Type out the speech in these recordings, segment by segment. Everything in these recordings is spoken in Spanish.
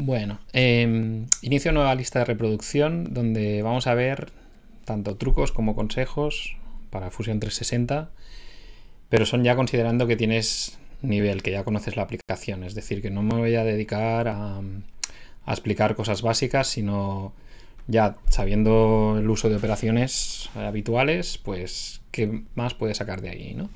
Bueno, em, inicio nueva lista de reproducción donde vamos a ver tanto trucos como consejos para Fusion 360, pero son ya considerando que tienes nivel, que ya conoces la aplicación, es decir, que no me voy a dedicar a, explicar cosas básicas, sino ya sabiendo el uso de operaciones habituales, pues qué más puedes sacar de ahí, ¿no?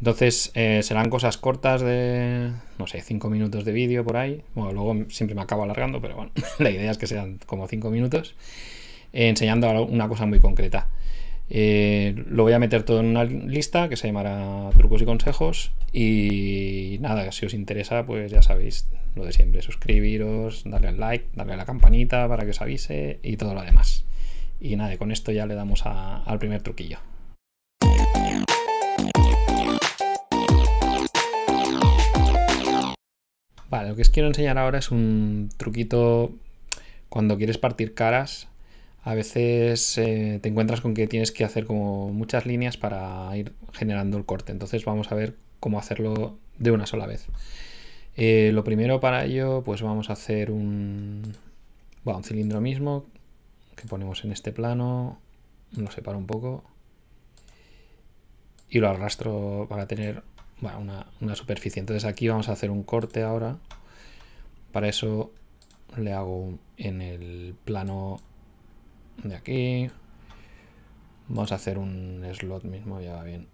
Entonces eh, serán cosas cortas de, no sé, 5 minutos de vídeo por ahí. Bueno, luego siempre me acabo alargando, pero bueno, la idea es que sean como 5 minutos eh, enseñando una cosa muy concreta. Eh, lo voy a meter todo en una lista que se llamará trucos y consejos. Y nada, si os interesa, pues ya sabéis lo de siempre, suscribiros, darle al like, darle a la campanita para que os avise y todo lo demás. Y nada, con esto ya le damos al primer truquillo. lo que os quiero enseñar ahora es un truquito cuando quieres partir caras. A veces eh, te encuentras con que tienes que hacer como muchas líneas para ir generando el corte. Entonces vamos a ver cómo hacerlo de una sola vez. Eh, lo primero para ello, pues vamos a hacer un, un cilindro mismo que ponemos en este plano. Lo separo un poco. Y lo arrastro para tener bueno, una, superficie. Entonces aquí vamos a hacer un corte ahora. Para eso le hago en el plano de aquí. Vamos a hacer un slot mismo, ya va bien.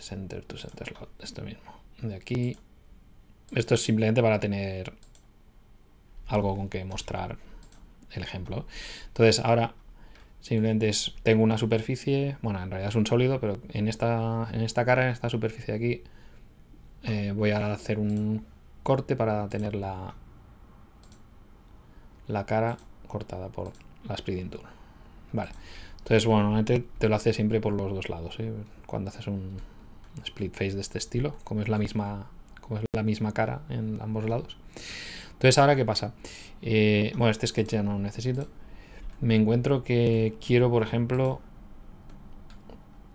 Center to center slot, esto mismo. De aquí. Esto es simplemente para tener algo con que mostrar el ejemplo. Entonces ahora simplemente tengo una superficie, bueno en realidad es un sólido, pero en esta, en esta cara, en esta superficie de aquí, eh, voy a hacer un corte para tener la, cara cortada por la Splitting Tool. Vale. Entonces, bueno, normalmente te lo hace siempre por los dos lados. ¿eh? Cuando haces un split face de este estilo, como es la misma, como es la misma cara en ambos lados. Entonces, ahora qué pasa. Eh, bueno, este sketch ya no lo necesito. Me encuentro que quiero, por ejemplo,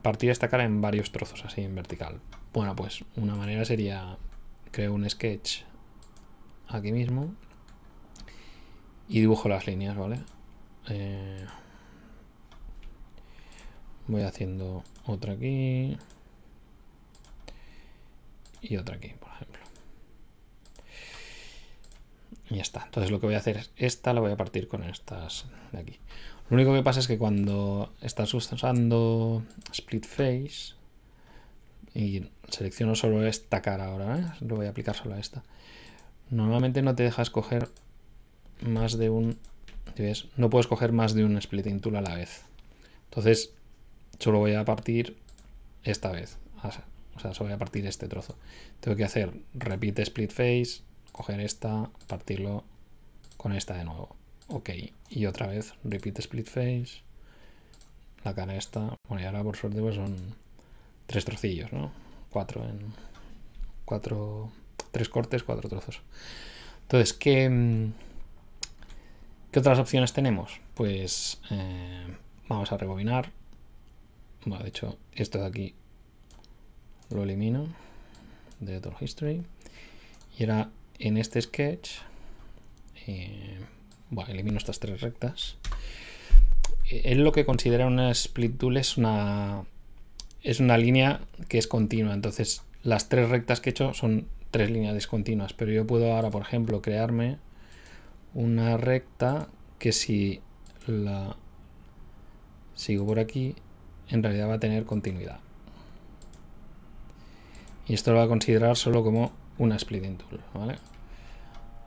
partir esta cara en varios trozos, así en vertical. Bueno, pues una manera sería, creo un sketch aquí mismo y dibujo las líneas, ¿vale? Eh, voy haciendo otra aquí y otra aquí, por ejemplo. Y ya está. Entonces lo que voy a hacer es esta, la voy a partir con estas de aquí. Lo único que pasa es que cuando estás usando split face, y selecciono solo esta cara ahora, ¿eh? lo voy a aplicar solo a esta. Normalmente no te dejas coger más de un... ¿ves? No puedes coger más de un split tool a la vez. Entonces, solo voy a partir esta vez. O sea, solo voy a partir este trozo. Tengo que hacer repeat split face, coger esta, partirlo con esta de nuevo. Ok, y otra vez repeat split face, la cara esta. Bueno, y ahora por suerte pues son tres trocillos, ¿no? Cuatro en. Cuatro. Tres cortes, cuatro trozos. Entonces, ¿qué. Mm, ¿Qué otras opciones tenemos? Pues. Eh, vamos a rebobinar. Bueno, de hecho, esto de aquí lo elimino. De todo History. Y ahora en este sketch. Eh, bueno, elimino estas tres rectas. Eh, él lo que considera una split tool es una es una línea que es continua. Entonces, las tres rectas que he hecho son tres líneas discontinuas. Pero yo puedo ahora, por ejemplo, crearme una recta que si la sigo por aquí, en realidad va a tener continuidad. Y esto lo va a considerar solo como una splitting tool,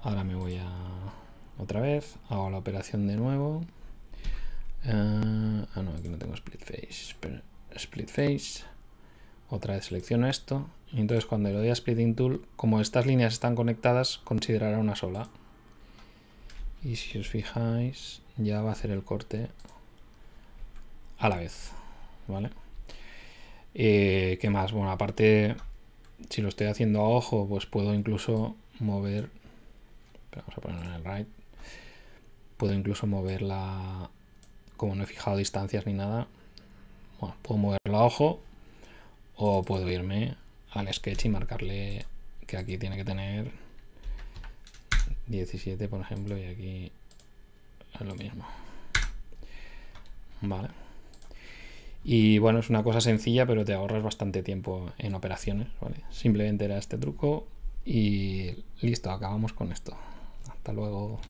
Ahora me voy a otra vez, hago la operación de nuevo. Eh, ah, no, aquí no tengo split face, split face. Otra vez selecciono esto. Y entonces cuando le doy a splitting tool, como estas líneas están conectadas, considerará una sola. Y si os fijáis, ya va a hacer el corte a la vez. ¿Vale? Eh, ¿Qué más? Bueno, aparte, si lo estoy haciendo a ojo, pues puedo incluso mover... Vamos a poner en el right. Puedo incluso moverla Como no he fijado distancias ni nada, bueno, puedo moverlo a ojo o puedo irme al sketch y marcarle que aquí tiene que tener 17, por ejemplo, y aquí es lo mismo. Vale. Y bueno, es una cosa sencilla, pero te ahorras bastante tiempo en operaciones, Simplemente era este truco y listo, acabamos con esto. Hasta luego.